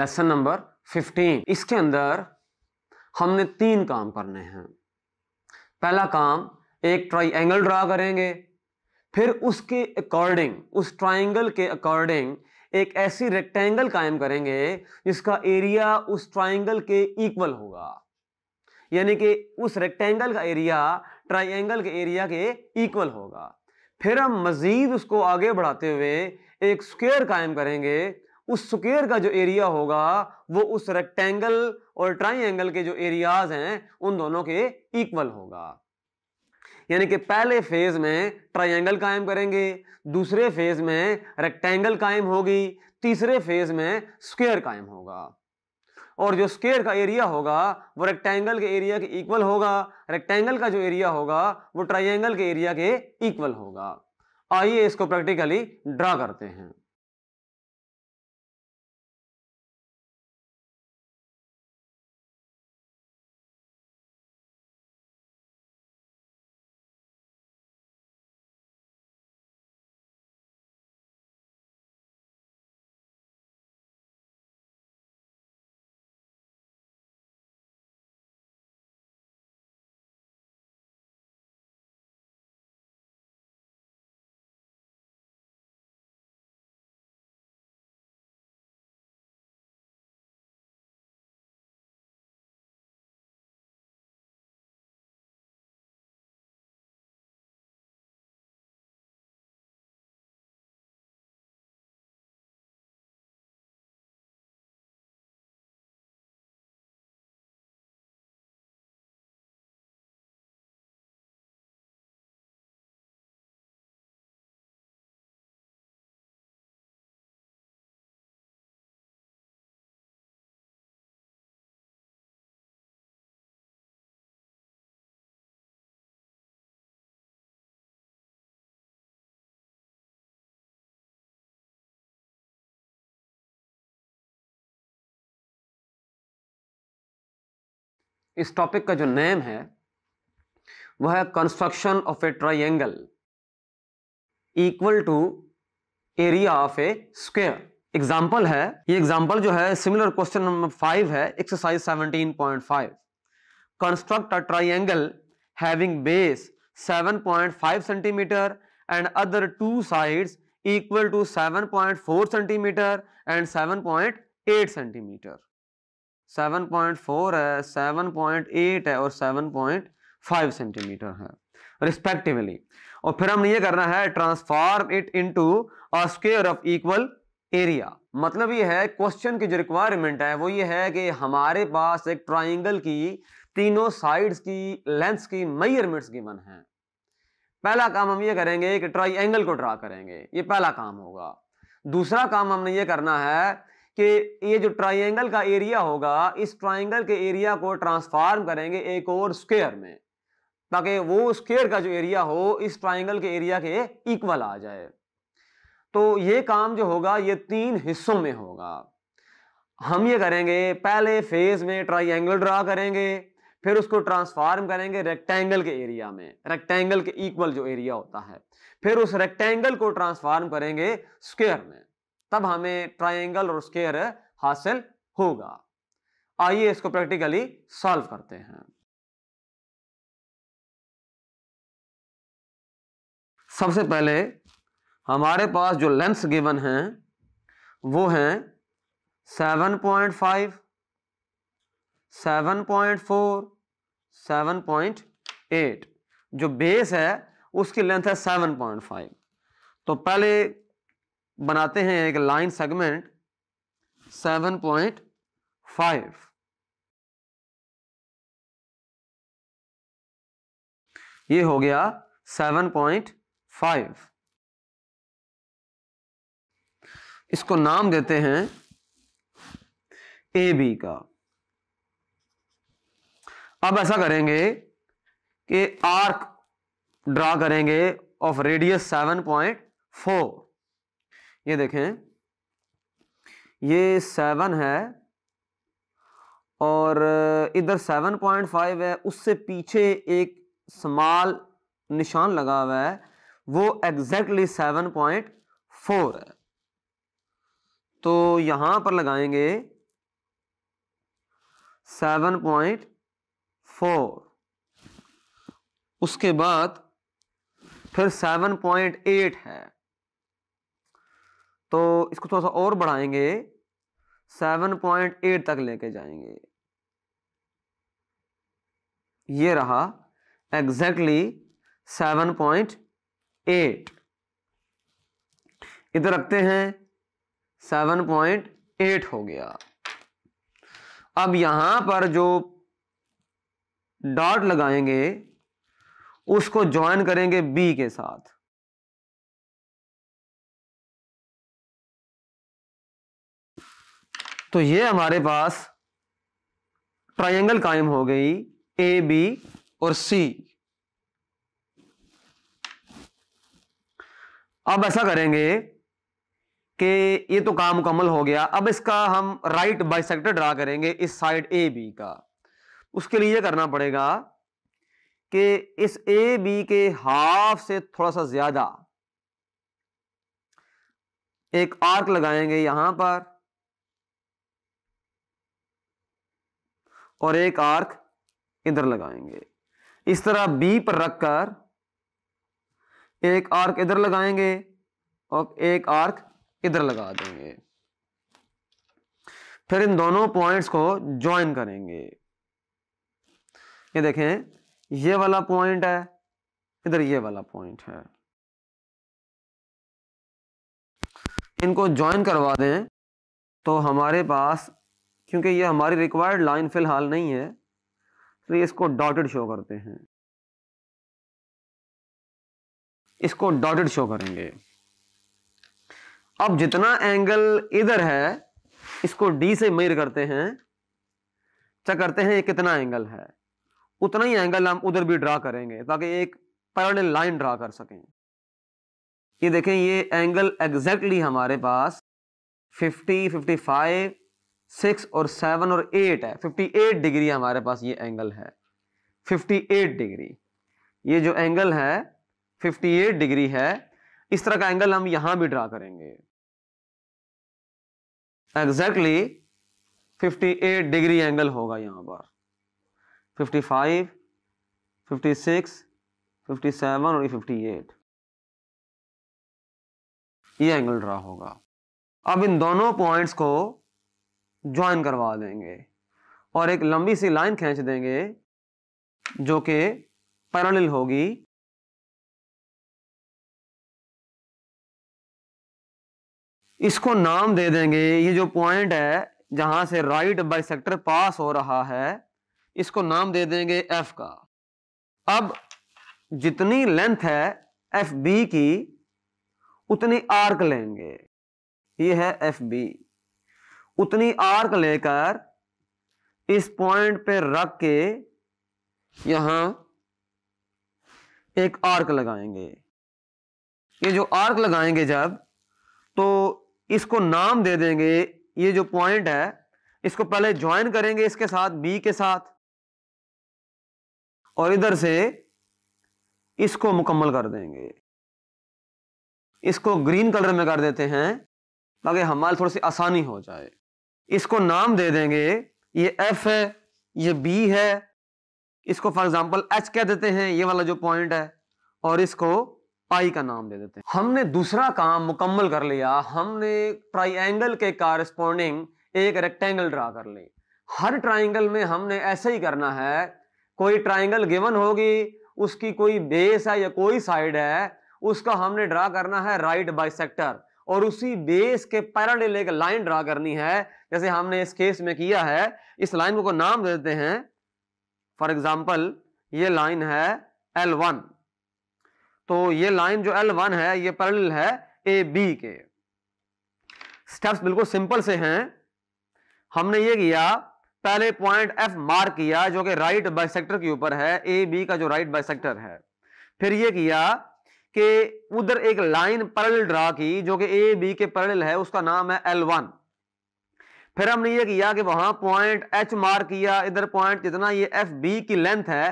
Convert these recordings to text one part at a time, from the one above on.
lesson number 15 इसके अंदर हमने तीन काम करने हैं पहला काम एक ट्राइंगल ड्रा करेंगे फिर उसके अकॉर्डिंग उस ट्राइंगल के अकॉर्डिंग एक ऐसी रेक्टेंगल कायम करेंगे जिसका एरिया उस ट्राइंगल के इक्वल होगा यानी कि उस रेक्टेंगल का एरिया ट्राइंगल के एरिया के इक्वल होगा फिर हम मज़ीद उसको आगे बढ़ाते हुए एक स्क्वायर कायम करेंगे उस स्क्वायर का जो एरिया होगा वो उस रेक्टेंगल और ट्राइंगल के जो एरियाज हैं उन दोनों के इक्वल होगा यानी कि पहले फेज में ट्राइंगल कायम करेंगे दूसरे फेज में रेक्टेंगल कायम होगी तीसरे फेज में स्क्वेयर कायम होगा और जो स्क्वायर का एरिया होगा वो रेक्टेंगल के एरिया के इक्वल होगा रेक्टेंगल का जो एरिया होगा वो ट्राइंगल के एरिया के इक्वल होगा आइए इसको प्रैक्टिकली ड्रा करते हैं इस टॉपिक का जो नेम है वह है construction of a triangle equal to area of a square example है ये एग्जाम्पल जो है सिमिलर क्वेश्चन नंबर फाइव है exercise seventeen point five construct a triangle having base seven point five centimetre and other two sides four centimetre and seven point eight centimetre seven point four है seven point eight है और seven point five centimetre है respectively और फिर हमने ये करना है transform it into a square of equal area मतलब ये है क्वेश्चन की जो रिक्वायरमेंट है वो ये है कि हमारे पास एक ट्राइंगल की तीनों साइड्स की लेंथ की मेजरमेंट्स गिवन है पहला काम हम ये करेंगे कि ट्राइंगल को ड्रा करेंगे ये पहला काम होगा दूसरा काम हमने ये करना है कि ये जो ट्राइंगल का एरिया होगा इस ट्राइंगल के एरिया को ट्रांसफार्म करेंगे एक और स्क्वेयर में ताकि वो स्क्वेयर का जो एरिया हो इस ट्राइंगल के एरिया के इक्वल आ जाए तो ये काम जो होगा ये तीन हिस्सों में होगा हम ये करेंगे पहले फेज में ट्राइंगल ड्रा करेंगे फिर उसको ट्रांसफार्म करेंगे रेक्टेंगल के एरिया में रेक्टेंगल के इक्वल जो एरिया होता है फिर उस रेक्टेंगल को ट्रांसफार्म करेंगे स्क्वेयर में तब हमें ट्राइंगल और स्केयर हासिल होगा आइए इसको प्रैक्टिकली सॉल्व करते हैं सबसे पहले हमारे पास जो लेंस गिवन है वो है 7.5, 7.4, 7.8 जो बेस है उसकी लेंथ है 7.5 तो पहले बनाते हैं एक लाइन सेगमेंट 7.5 ये हो गया 7.5 इसको नाम देते हैं ए बी का अब ऐसा करेंगे कि आर्क ड्रा करेंगे ऑफ रेडियस 7.4 ये देखें ये सेवन है और इधर सेवन पॉइंट फाइव है उससे पीछे एक समाल निशान लगा हुआ है वो एग्जैक्टली सेवन पॉइंट फोर है तो यहां पर लगाएंगे सेवन पॉइंट फोर उसके बाद फिर सेवन पॉइंट एट है तो इसको थोड़ा सा और बढ़ाएंगे सेवन पॉइंट एट तक लेके जाएंगे ये रहा एग्जैक्टली सेवन पॉइंट एट इधर रखते हैं सेवन पॉइंट एट हो गया अब यहां पर जो डॉट लगाएंगे उसको ज्वाइन करेंगे बी के साथ तो ये हमारे पास ट्रायंगल कायम हो गई ए बी और सी अब ऐसा करेंगे कि ये तो काम मुकम्मल हो गया अब इसका हम राइट बाई सेक्टर ड्रा करेंगे इस साइड ए बी का उसके लिए करना पड़ेगा कि इस ए बी के हाफ से थोड़ा सा ज्यादा एक आर्क लगाएंगे यहां पर और एक आर्क इधर लगाएंगे इस तरह बी पर रखकर एक आर्क इधर लगाएंगे और एक आर्क इधर लगा देंगे फिर इन दोनों पॉइंट्स को ज्वाइन करेंगे ये देखें ये वाला पॉइंट है इधर ये वाला पॉइंट है इनको ज्वाइन करवा दें तो हमारे पास क्योंकि ये हमारी रिक्वायर्ड लाइन फ़िलहाल नहीं है इसलिए तो इसको डॉटेड शो करते हैं इसको डॉटेड शो करेंगे अब जितना एंगल इधर है इसको डी से मेर करते हैं चेक करते हैं ये कितना एंगल है उतना ही एंगल हम उधर भी ड्रा करेंगे ताकि एक पैरेलल लाइन ड्रा कर सकें ये देखें ये एंगल एग्जैक्टली हमारे पास 50, 55, सिक्स और सेवन और एट है फिफ्टी एट डिग्री हमारे पास ये एंगल है फिफ्टी एट डिग्री ये जो एंगल है फिफ्टी एट डिग्री है इस तरह का एंगल हम यहां भी ड्रा करेंगे exactly fifty eight degree angle होगा यहां पर fifty five fifty six fifty seven और फिफ्टी एट ये एंगल ड्रा होगा अब इन दोनों पॉइंट्स को ज्वाइन करवा देंगे और एक लंबी सी लाइन खींच देंगे जो कि पैरेलल होगी इसको नाम दे देंगे ये जो पॉइंट है जहां से राइट बाई सेक्टर पास हो रहा है इसको नाम दे देंगे एफ का अब जितनी लेंथ है एफ बी की उतनी आर्क लेंगे ये है एफ बी उतनी आर्क लेकर इस पॉइंट पे रख के यहां एक आर्क लगाएंगे ये जो आर्क लगाएंगे जब तो इसको नाम दे देंगे ये जो पॉइंट है इसको पहले ज्वाइन करेंगे इसके साथ बी के साथ और इधर से इसको मुकम्मल कर देंगे इसको ग्रीन कलर में कर देते हैं ताकि हमारे थोड़ी सी आसानी हो जाए इसको नाम दे देंगे ये एफ है ये बी है इसको फॉर एग्जाम्पल एच कह देते हैं ये वाला जो पॉइंट है और इसको पाई का नाम दे देते हैं हमने दूसरा काम मुकम्मल कर लिया हमने ट्राइंगल के कारस्पॉन्डिंग एक रेक्टेंगल ड्रा कर ली हर ट्राइंगल में हमने ऐसे ही करना है कोई ट्राइंगल गिवन होगी उसकी कोई बेस है या कोई साइड है उसका हमने ड्रा करना है राइट बाई और उसी बेस के पैरल एक लाइन ड्रा करनी है जैसे हमने इस केस में किया है इस लाइन को नाम दे देते हैं फॉर एग्जाम्पल ये लाइन है एल वन तो ये लाइन जो एल वन है ये पैरेलल है ए बी के स्टेप्स बिल्कुल सिंपल से हैं हमने ये किया पहले पॉइंट एफ मार्क किया जो कि राइट बाइसेक्टर के ऊपर है ए बी का जो राइट बाइसेक्टर है फिर ये किया कि उधर एक लाइन पैरेलल ड्रा की जो कि ए बी के पैरेलल है उसका नाम है एल वन फिर हमने ये किया कि वहां पॉइंट एच मार्क किया इधर पॉइंट जितना ये एफ बी की लेंथ है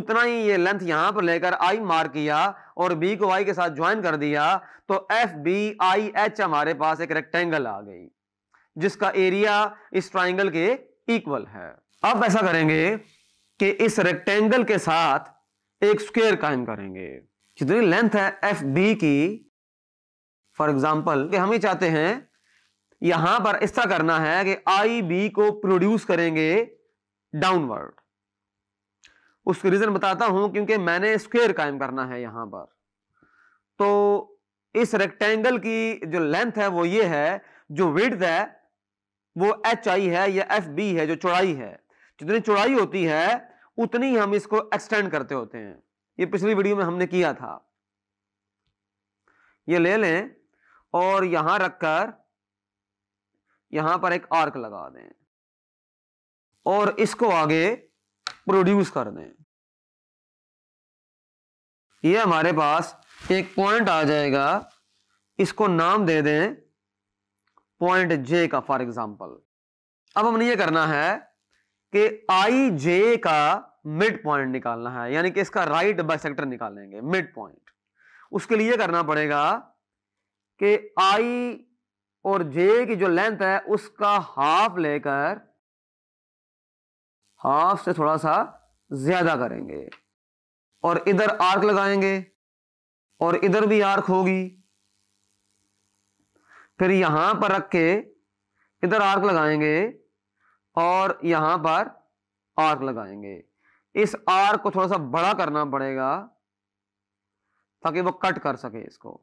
उतना ही ये लेंथ यहां पर लेकर आई मार्क किया और बी को आई के साथ ज्वाइन कर दिया तो एफ बी आई एच हमारे पास एक रेक्टेंगल आ गई जिसका एरिया इस ट्राइंगल के इक्वल है अब ऐसा करेंगे कि इस रेक्टेंगल के साथ एक स्क्वेयर कायम करेंगे जितनी लेंथ है एफ बी की फॉर एग्जाम्पल हम ये चाहते हैं यहां पर इस तरह करना है कि आई बी को प्रोड्यूस करेंगे डाउनवर्ड उसके रीजन बताता हूं क्योंकि मैंने स्क्वेयर कायम करना है यहां पर तो इस रेक्टेंगल की जो लेंथ है वो ये है जो विड्थ है वो एच आई है या एफ बी है जो चौड़ाई है जितनी चौड़ाई होती है उतनी हम इसको एक्सटेंड करते होते हैं ये पिछली वीडियो में हमने किया था ये ले लें और यहां रखकर यहां पर एक आर्क लगा दें और इसको आगे प्रोड्यूस कर दें ये हमारे पास एक पॉइंट आ जाएगा इसको नाम दे दें पॉइंट जे का फॉर एग्जांपल अब हमने ये करना है कि आई जे का मिड पॉइंट निकालना है यानी कि इसका राइट सेक्टर निकालेंगे मिड पॉइंट उसके लिए करना पड़ेगा कि आई और जे की जो लेंथ है उसका हाफ लेकर हाफ से थोड़ा सा ज्यादा करेंगे और इधर आर्क लगाएंगे और इधर भी आर्क होगी फिर यहां पर रख के इधर आर्क लगाएंगे और यहां पर आर्क लगाएंगे इस आर्क को थोड़ा सा बड़ा करना पड़ेगा ताकि वो कट कर सके इसको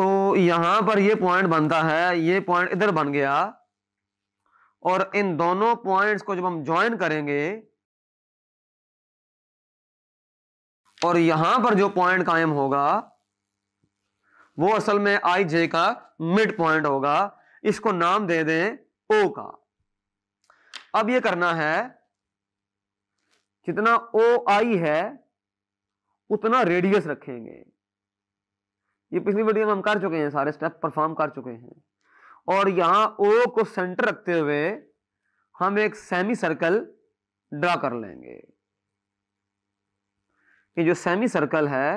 तो यहां पर ये पॉइंट बनता है ये पॉइंट इधर बन गया और इन दोनों पॉइंट्स को जब हम ज्वाइन करेंगे और यहां पर जो पॉइंट कायम होगा वो असल में आई जे का मिड पॉइंट होगा इसको नाम दे दें ओ का अब ये करना है जितना ओ आई है उतना रेडियस रखेंगे ये पिछली वीडियो में हम कर चुके हैं सारे स्टेप परफॉर्म कर चुके हैं और यहाँ ओ को सेंटर रखते हुए हम एक सेमी सर्कल ड्रा कर लेंगे ये जो सेमी सर्कल है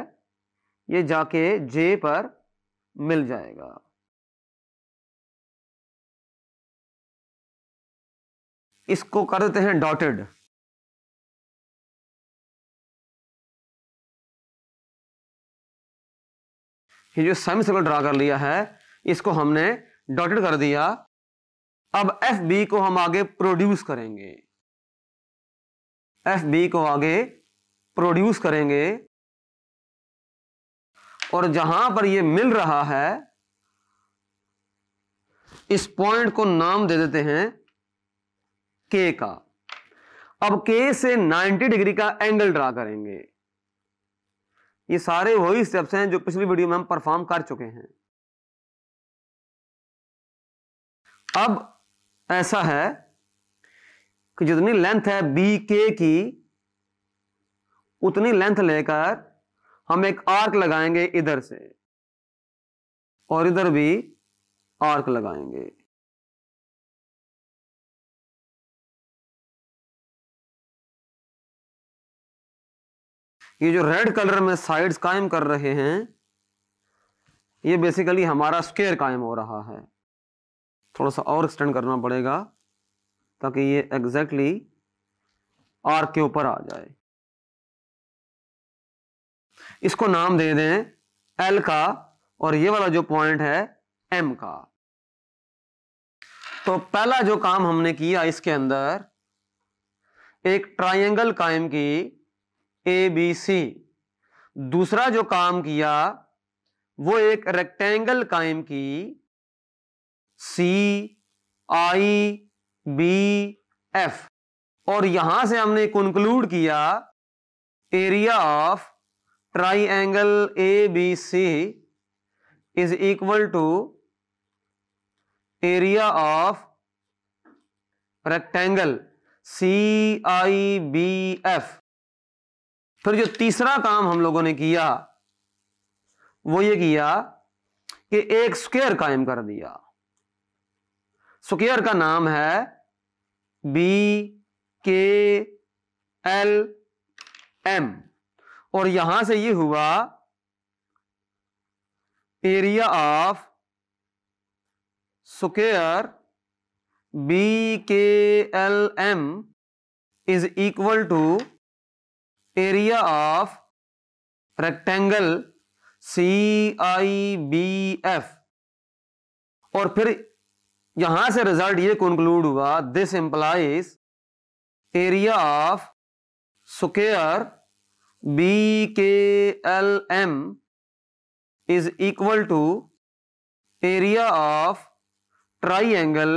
ये जाके जे पर मिल जाएगा इसको कर देते हैं डॉटेड ये जो सेमी सर्कल ड्रा कर लिया है इसको हमने डॉटेड कर दिया अब एफ बी को हम आगे प्रोड्यूस करेंगे एफ बी को आगे प्रोड्यूस करेंगे और जहां पर ये मिल रहा है इस पॉइंट को नाम दे देते हैं के का अब के से 90 डिग्री का एंगल ड्रा करेंगे ये सारे वही स्टेप्स हैं जो पिछली वीडियो में हम परफॉर्म कर चुके हैं अब ऐसा है कि जितनी लेंथ है बी के की उतनी लेंथ लेकर हम एक आर्क लगाएंगे इधर से और इधर भी आर्क लगाएंगे ये जो रेड कलर में साइड्स कायम कर रहे हैं ये बेसिकली हमारा स्केयर कायम हो रहा है थोड़ा सा और एक्सटेंड करना पड़ेगा ताकि ये एग्जैक्टली exactly आर के ऊपर आ जाए इसको नाम दे दें एल का और ये वाला जो पॉइंट है एम का तो पहला जो काम हमने किया इसके अंदर एक ट्रायंगल कायम की ए बी सी दूसरा जो काम किया वो एक रेक्टेंगल कायम की सी आई बी एफ और यहां से हमने कंक्लूड किया area of triangle A B C is equal to area of rectangle C I B F फिर जो तीसरा काम हम लोगों ने किया वो ये किया कि एक स्क्वेयर कायम कर दिया स्क्वेयर का नाम है बी के एल एम और यहां से ये हुआ area of square B K L M is equal to area of rectangle C I B F और फिर यहां से रिजल्ट ये कंक्लूड हुआ this implies area of square B K L M is equal to area of triangle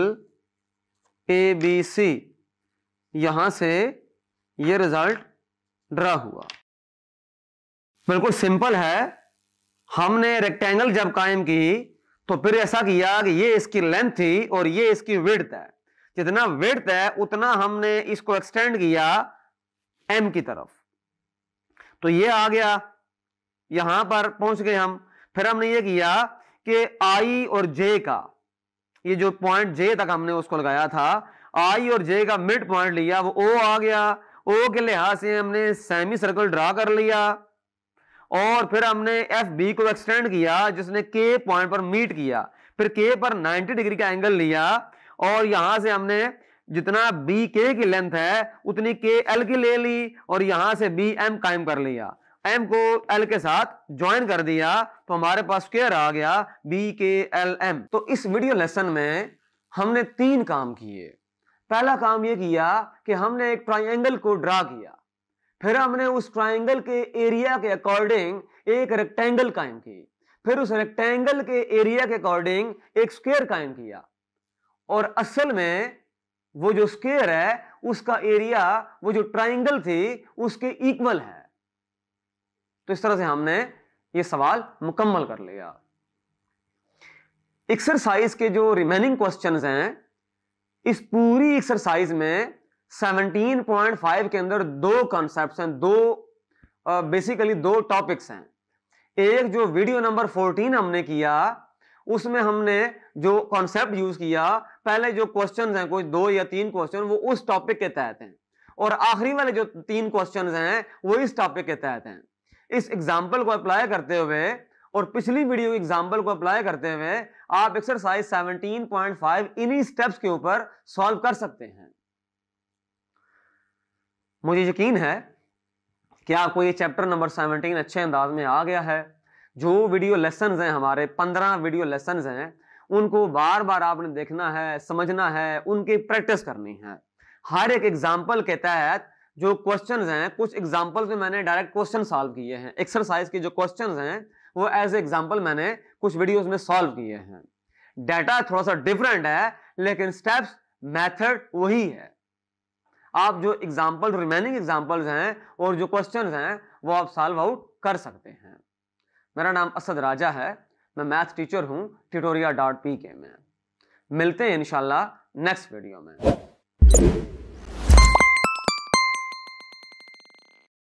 A B C यहां से ये result draw हुआ बिल्कुल सिंपल है हमने रेक्टेंगल जब कायम की तो फिर ऐसा किया कि ये इसकी लेंथ थी और ये इसकी विड्थ है जितना विड्थ है उतना हमने इसको एक्सटेंड किया एम की तरफ तो ये आ गया यहां पर पहुंच गए हम फिर हमने ये किया कि आई और जे का ये जो पॉइंट जे तक हमने उसको लगाया था आई और जे का मिड पॉइंट लिया वो ओ आ गया ओ के लिहाज से हमने सेमी सर्कल ड्रा कर लिया और फिर हमने एफ बी को एक्सटेंड किया जिसने के पॉइंट पर मीट किया फिर के पर 90 डिग्री का एंगल लिया और यहां से हमने जितना बी के की लेंथ है उतनी के एल की ले ली और यहां से बी एम कायम कर लिया एम को एल के साथ ज्वाइन कर दिया तो हमारे पास केयर आ गया बी के एल एम तो इस वीडियो लेसन में हमने तीन काम किए पहला काम ये किया कि हमने एक ट्राइंगल को ड्रा किया फिर हमने उस ट्राइंगल के एरिया के अकॉर्डिंग एक रेक्टेंगल कायम की फिर उस रेक्टेंगल के एरिया के अकॉर्डिंग एक स्क्वेयर कायम किया और असल में वो जो स्क्वेयर है उसका एरिया वो जो ट्राइंगल थी उसके इक्वल है तो इस तरह से हमने ये सवाल मुकम्मल कर लिया एक्सरसाइज के जो रिमेनिंग क्वेश्चंस हैं इस पूरी एक्सरसाइज में 17.5 के अंदर दो कॉन्सेप्ट्स हैं दो बेसिकली दो टॉपिक्स हैं एक जो वीडियो नंबर 14 हमने किया उसमें हमने जो कॉन्सेप्ट यूज किया पहले जो क्वेश्चन हैं कुछ दो या तीन क्वेश्चन वो उस टॉपिक के तहत हैं और आखिरी वाले जो तीन क्वेश्चन हैं वो इस टॉपिक के तहत हैं इस एग्जाम्पल को अप्लाई करते हुए और पिछली वीडियो के एग्जाम्पल को अप्लाई करते हुए आप एक्सरसाइज 17.5 इन्हीं स्टेप्स के ऊपर सॉल्व कर सकते हैं मुझे यकीन है कि आपको ये चैप्टर नंबर 17 अच्छे अंदाज में आ गया है जो वीडियो लेसन हैं हमारे 15 वीडियो लेसन हैं उनको बार बार आपने देखना है समझना है उनकी प्रैक्टिस करनी है हर एक एग्जाम्पल के तहत जो क्वेश्चन हैं कुछ एग्जाम्पल में मैंने डायरेक्ट क्वेश्चन सॉल्व किए हैं एक्सरसाइज के जो क्वेश्चन हैं वो एज एग्जाम्पल मैंने कुछ वीडियोज में सॉल्व किए हैं डाटा थोड़ा सा डिफरेंट है लेकिन स्टेप्स मैथड वही है आप जो एग्जाम्पल रिमेनिंग एग्जाम्पल्स हैं और जो क्वेश्चन हैं वो आप सॉल्व आउट कर सकते हैं मेरा नाम असद राजा है मैं मैथ टीचर हूं ट्यूटोरिया डॉट पी के में मिलते हैं इनशाला नेक्स्ट वीडियो में